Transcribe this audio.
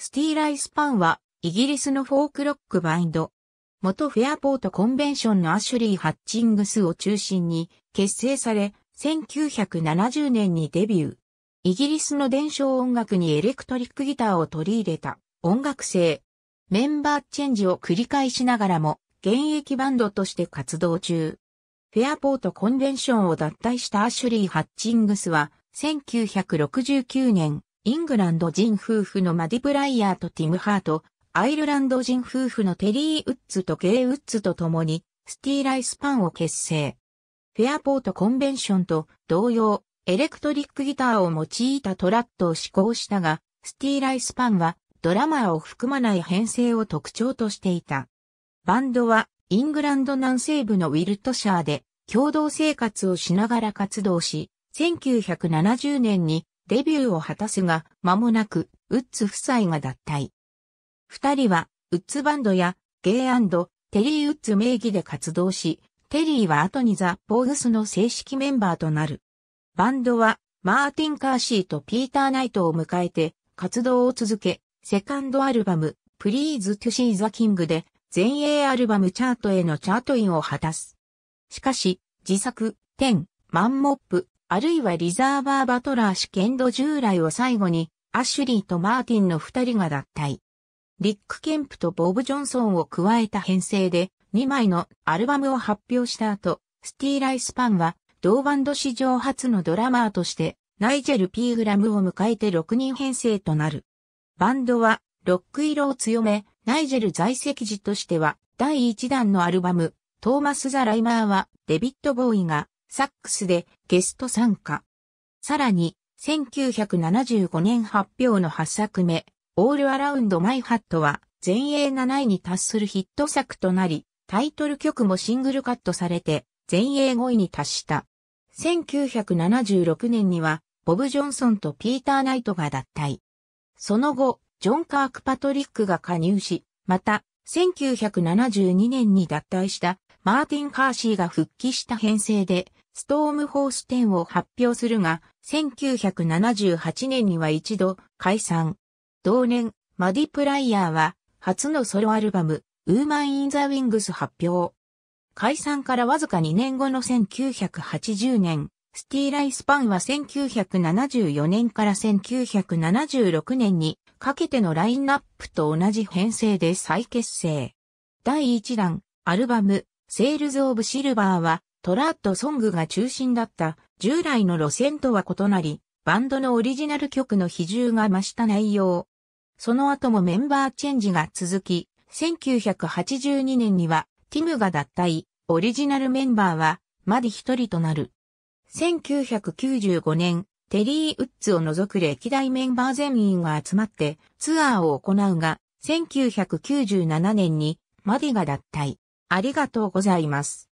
スティーライスパンは、イギリスのフォークロックバインド。元フェアポートコンベンションのアシュリー・ハッチングスを中心に結成され、1970年にデビュー。イギリスの伝承音楽にエレクトリックギターを取り入れた音楽性。メンバーチェンジを繰り返しながらも、現役バンドとして活動中。フェアポートコンベンションを脱退したアシュリー・ハッチングスは、1969年、イングランド人夫婦のマディ・プライヤーとティム・ハート、アイルランド人夫婦のテリー・ウッズとゲイ・ウッズと共に、スティーライスパンを結成。フェアポートコンベンションと同様、エレクトリックギターを用いたトラットを試行したが、スティーライスパンはドラマーを含まない編成を特徴としていた。バンドはイングランド南西部のウィルトシャーで共同生活をしながら活動し、1970年にデビューを果たすが、間もなく、ウッズ夫妻が脱退。二人は、ウッズバンドや、ゲイテリー・ウッズ名義で活動し、テリーは後にザ・ポーグスの正式メンバーとなる。バンドは、マーティン・カーシーとピーター・ナイトを迎えて、活動を続け、セカンドアルバム、プリーズ・トゥ・シー・ザ・キングで、全英アルバムチャートへのチャートインを果たす。しかし、自作、テン、マンモップ、あるいはリザーバー・バトラー氏剣道従来を最後に、アシュリーとマーティンの二人が脱退。リック・ケンプとボブ・ジョンソンを加えた編成で、2枚のアルバムを発表した後、スティーライスパンは、同バンド史上初のドラマーとして、ナイジェル・ピーグラムを迎えて6人編成となる。バンドは、ロック色を強め、ナイジェル在籍時としては、第1弾のアルバム、トーマス・ザ・ライマーは、デビッド・ボーイが、サックスでゲスト参加。さらに、1975年発表の8作目、オールアラウンドマイハットは前衛7位に達するヒット作となり、タイトル曲もシングルカットされて前衛5位に達した。1976年には、ボブ・ジョンソンとピーター・ナイトが脱退。その後、ジョン・カーク・パトリックが加入し、また、1972年に脱退したマーティン・カーシーが復帰した編成で、ストームホース10を発表するが、1978年には一度解散。同年、マディ・プライヤーは、初のソロアルバム、ウーマン・イン・ザ・ウィングス発表。解散からわずか2年後の1980年、スティーライスパンは1974年から1976年にかけてのラインナップと同じ編成で再結成。第1弾、アルバム、セールズ・オブ・シルバーはトラッドソングが中心だった従来の路線とは異なり、バンドのオリジナル曲の比重が増した内容。その後もメンバーチェンジが続き、1982年にはティムが脱退、オリジナルメンバーはマディ一人となる。1995年、テリー・ウッズを除く歴代メンバー全員が集まってツアーを行うが、1997年にマディが脱退。ありがとうございます。